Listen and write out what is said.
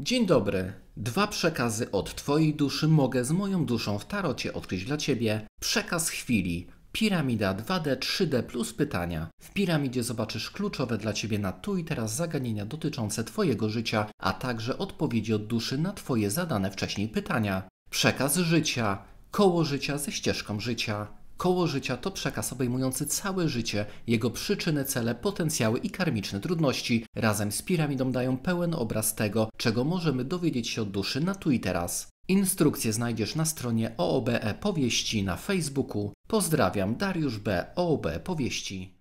Dzień dobry. Dwa przekazy od Twojej duszy mogę z moją duszą w tarocie odkryć dla Ciebie. Przekaz chwili. Piramida 2D, 3D plus pytania. W piramidzie zobaczysz kluczowe dla Ciebie na tu i teraz zagadnienia dotyczące Twojego życia, a także odpowiedzi od duszy na Twoje zadane wcześniej pytania. Przekaz życia. Koło życia ze ścieżką życia. Koło życia to przekaz obejmujący całe życie, jego przyczyny, cele, potencjały i karmiczne trudności. Razem z piramidą dają pełen obraz tego, czego możemy dowiedzieć się od duszy na tu i teraz. Instrukcje znajdziesz na stronie OOBE Powieści na Facebooku. Pozdrawiam, Dariusz B. OOBE Powieści.